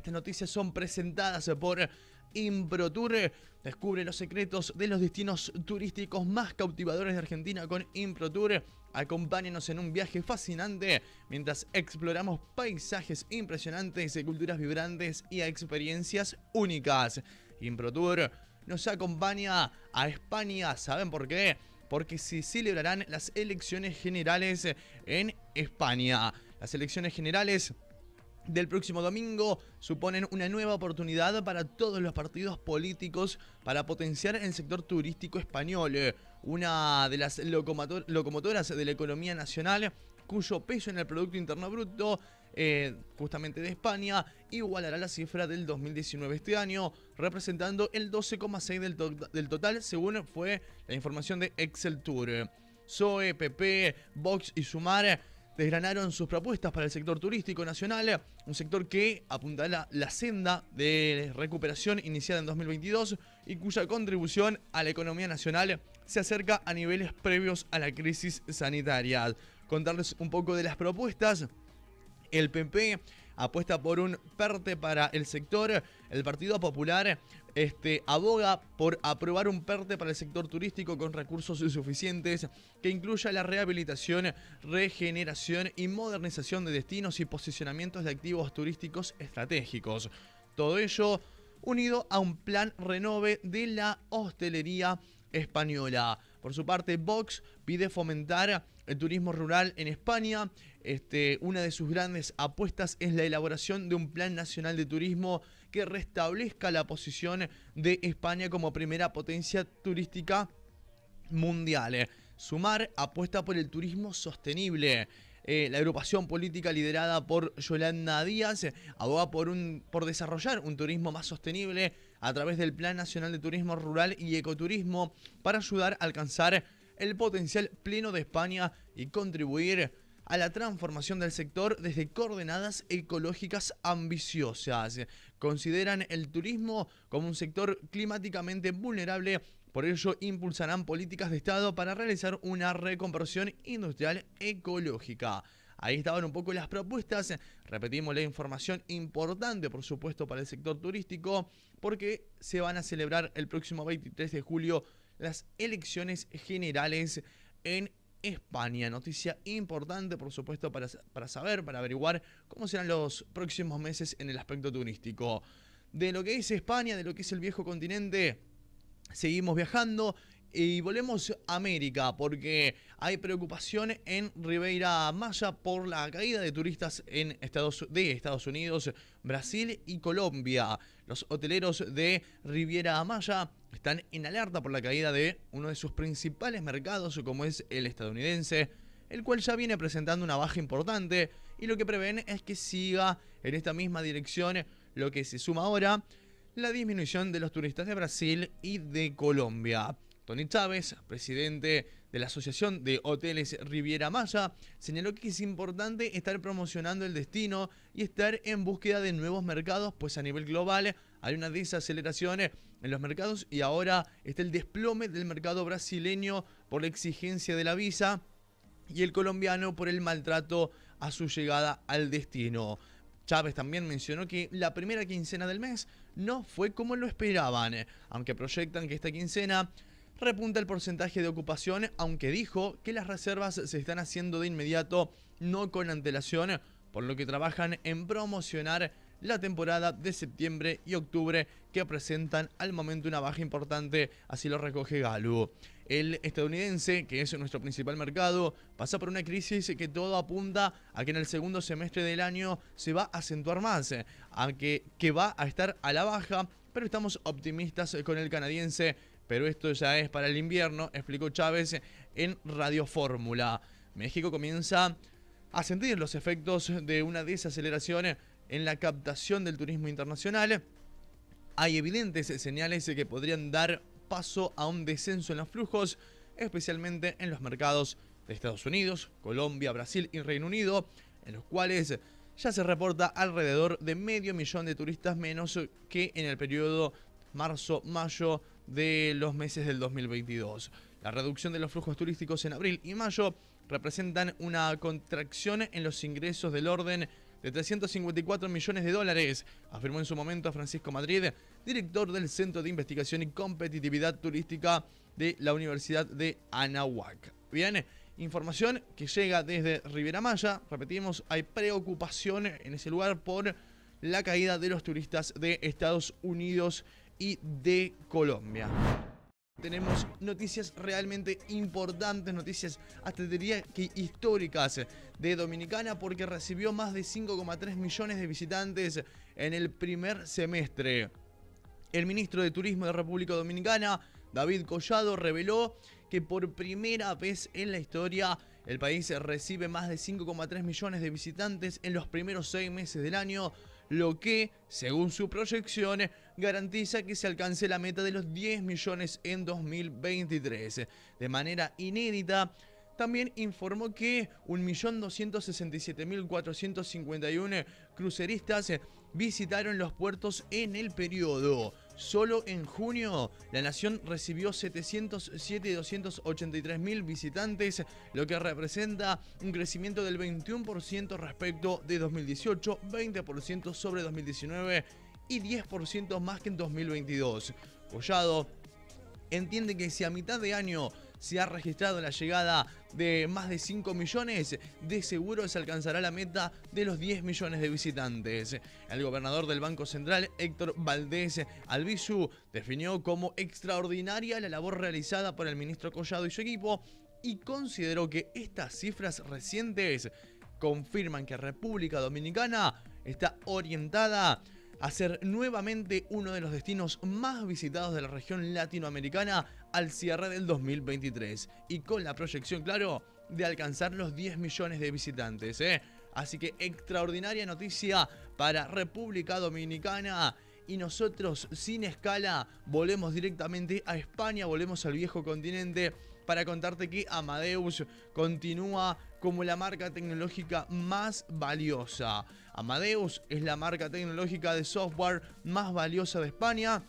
Estas noticias son presentadas por ImproTour. Descubre los secretos de los destinos turísticos más cautivadores de Argentina con ImproTour. Acompáñenos en un viaje fascinante mientras exploramos paisajes impresionantes, culturas vibrantes y experiencias únicas. ImproTour nos acompaña a España. ¿Saben por qué? Porque se celebrarán las elecciones generales en España. Las elecciones generales del próximo domingo suponen una nueva oportunidad para todos los partidos políticos para potenciar el sector turístico español, eh, una de las locomotoras de la economía nacional cuyo peso en el Producto Interno Bruto eh, justamente de España igualará la cifra del 2019 este año, representando el 12,6 del, total según fue la información de Excel Tour. PSOE, PP, Vox y Sumar desgranaron sus propuestas para el sector turístico nacional, un sector que apuntará la senda de recuperación iniciada en 2022 y cuya contribución a la economía nacional se acerca a niveles previos a la crisis sanitaria. Contarles un poco de las propuestas. El PP apuesta por un PERTE para el sector. El Partido Popular este, aboga por aprobar un PERTE para el sector turístico con recursos insuficientes que incluya la rehabilitación, regeneración y modernización de destinos y posicionamientos de activos turísticos estratégicos. Todo ello unido a un plan renove de la hostelería española. Por su parte, Vox pide fomentar el turismo rural en España. Este, una de sus grandes apuestas es la elaboración de un plan nacional de turismo que restablezca la posición de España como primera potencia turística mundial. Sumar apuesta por el turismo sostenible. Eh, la agrupación política liderada por Yolanda Díaz aboga por, un, por desarrollar un turismo más sostenible a través del Plan Nacional de Turismo Rural y Ecoturismo para ayudar a alcanzar el potencial pleno de España y contribuir a la transformación del sector desde coordenadas ecológicas ambiciosas. Consideran el turismo como un sector climáticamente vulnerable, por ello impulsarán políticas de Estado para realizar una reconversión industrial ecológica. Ahí estaban un poco las propuestas. Repetimos la información importante, por supuesto, para el sector turístico, porque se van a celebrar el próximo 23 de julio las elecciones generales en España. Noticia importante, por supuesto, para, para, saber, para averiguar cómo serán los próximos meses en el aspecto turístico. De lo que es España, de lo que es el viejo continente, seguimos viajando y volvemos a América porque hay preocupación en Ribeira Maya por la caída de turistas en Estados, de Estados Unidos, Brasil y Colombia. Los hoteleros de Riviera Maya están en alerta por la caída de uno de sus principales mercados como es el estadounidense, el cual ya viene presentando una baja importante y lo que prevén es que siga en esta misma dirección lo que se suma ahora la disminución de los turistas de Brasil y de Colombia. Tony Chávez, presidente de la Asociación de Hoteles Riviera Maya, señaló que es importante estar promocionando el destino y estar en búsqueda de nuevos mercados, pues a nivel global hay una desaceleración en los mercados y ahora está el desplome del mercado brasileño por la exigencia de la visa y el colombiano por el maltrato a su llegada al destino. Chávez también mencionó que la primera quincena del mes no fue como lo esperaban, aunque proyectan que esta quincena repunta el porcentaje de ocupación, aunque dijo que las reservas se están haciendo de inmediato, no con antelación, por lo que trabajan en promocionar la temporada de septiembre y octubre que presentan al momento una baja importante, así lo recoge Galu. El estadounidense, que es nuestro principal mercado, pasa por una crisis que todo apunta a que en el segundo semestre del año se va a acentuar más, a que va a estar a la baja, pero estamos optimistas con el canadiense pero esto ya es para el invierno, explicó Chávez en Radio Fórmula. México comienza a sentir los efectos de una desaceleración en la captación del turismo internacional. Hay evidentes señales que podrían dar paso a un descenso en los flujos, especialmente en los mercados de Estados Unidos, Colombia, Brasil y Reino Unido, en los cuales ya se reporta alrededor de medio millón de turistas menos que en el periodo marzo-mayo de los meses del 2022. La reducción de los flujos turísticos en abril y mayo representan una contracción en los ingresos del orden de 354 millones de dólares, afirmó en su momento Francisco Madrid, director del Centro de Investigación y Competitividad Turística de la Universidad de Anahuac. Bien, información que llega desde Rivera Maya, repetimos, hay preocupación en ese lugar por la caída de los turistas de Estados Unidos y de Colombia. Tenemos noticias realmente importantes, noticias hasta diría que históricas de Dominicana porque recibió más de 5,3 millones de visitantes en el primer semestre. El ministro de Turismo de República Dominicana, David Collado, reveló que por primera vez en la historia el país recibe más de 5,3 millones de visitantes en los primeros seis meses del año, lo que, según su proyección, garantiza que se alcance la meta de los 10 millones en 2023. De manera inédita, también informó que 1.267.451 cruceristas visitaron los puertos en el periodo. Solo en junio, la nación recibió 707.283.000 visitantes, lo que representa un crecimiento del 21% respecto de 2018, 20% sobre 2019 y 10% más que en 2022. Collado entiende que si a mitad de año se ha registrado la llegada de más de 5 millones, de seguro se alcanzará la meta de los 10 millones de visitantes. El gobernador del Banco Central, Héctor Valdés Albizu, definió como extraordinaria la labor realizada por el ministro Collado y su equipo y consideró que estas cifras recientes confirman que República Dominicana está orientada a ser nuevamente uno de los destinos más visitados de la región latinoamericana al cierre del 2023 y con la proyección, claro, de alcanzar los 10 millones de visitantes. ¿eh? Así que extraordinaria noticia para República Dominicana y nosotros sin escala volvemos directamente a España, volvemos al viejo continente para contarte que Amadeus continúa como la marca tecnológica más valiosa. Amadeus es la marca tecnológica de software más valiosa de España.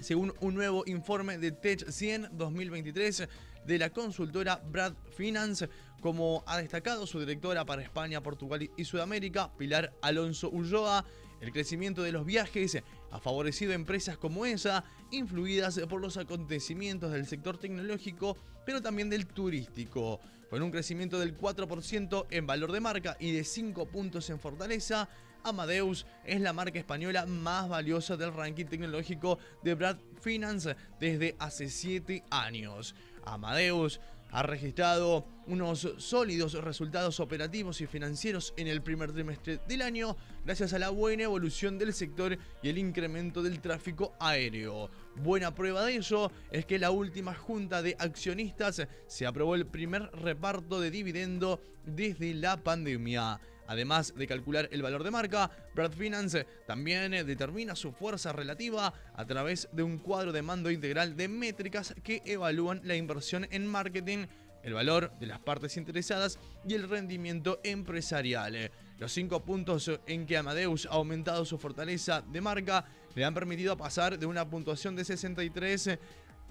Según un nuevo informe de Tech 100 2023 de la consultora Brad Finance, como ha destacado su directora para España, Portugal y Sudamérica, Pilar Alonso Ulloa, el crecimiento de los viajes ha favorecido empresas como esa, influidas por los acontecimientos del sector tecnológico, pero también del turístico. Con un crecimiento del 4% en valor de marca y de 5 puntos en fortaleza, Amadeus es la marca española más valiosa del ranking tecnológico de Brad Finance desde hace 7 años. Amadeus ha registrado unos sólidos resultados operativos y financieros en el primer trimestre del año, gracias a la buena evolución del sector y el incremento del tráfico aéreo. Buena prueba de eso es que la última junta de accionistas se aprobó el primer reparto de dividendo desde la pandemia. Además de calcular el valor de marca, Brad Finance también eh, determina su fuerza relativa a través de un cuadro de mando integral de métricas que evalúan la inversión en marketing, el valor de las partes interesadas y el rendimiento empresarial. Los cinco puntos en que Amadeus ha aumentado su fortaleza de marca le han permitido pasar de una puntuación de 63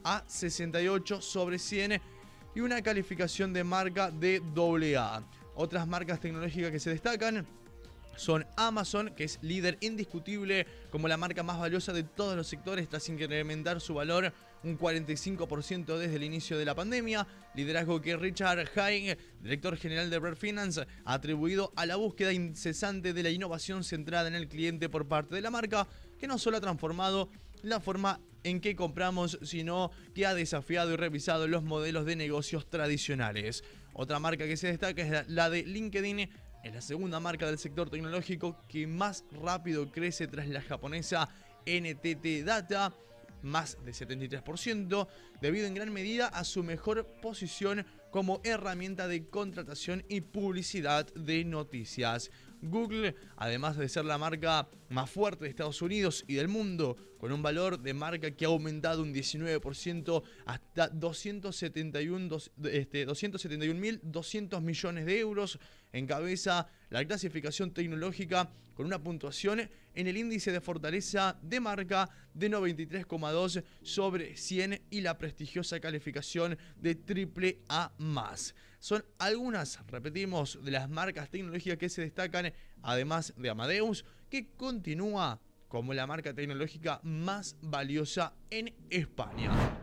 a 68 sobre 100 y una calificación de marca de AA. Otras marcas tecnológicas que se destacan son Amazon, que es líder indiscutible como la marca más valiosa de todos los sectores tras incrementar su valor un 45% desde el inicio de la pandemia, liderazgo que Richard Haig, director general de Red Finance, ha atribuido a la búsqueda incesante de la innovación centrada en el cliente por parte de la marca, que no solo ha transformado la forma en que compramos, sino que ha desafiado y revisado los modelos de negocios tradicionales. Otra marca que se destaca es la de LinkedIn. Es la segunda marca del sector tecnológico que más rápido crece tras la japonesa NTT Data, más de 73%, debido en gran medida a su mejor posición como herramienta de contratación y publicidad de noticias. Google, además de ser la marca más fuerte de Estados Unidos y del mundo, con un valor de marca que ha aumentado un 19% hasta 271.200 este, millones de euros, encabeza la clasificación tecnológica con una puntuación en el índice de fortaleza de marca de 93,2 sobre 100 y la prestigiosa calificación de triple A son algunas, repetimos, de las marcas tecnológicas que se destacan, además de Amadeus, que continúa como la marca tecnológica más valiosa en España.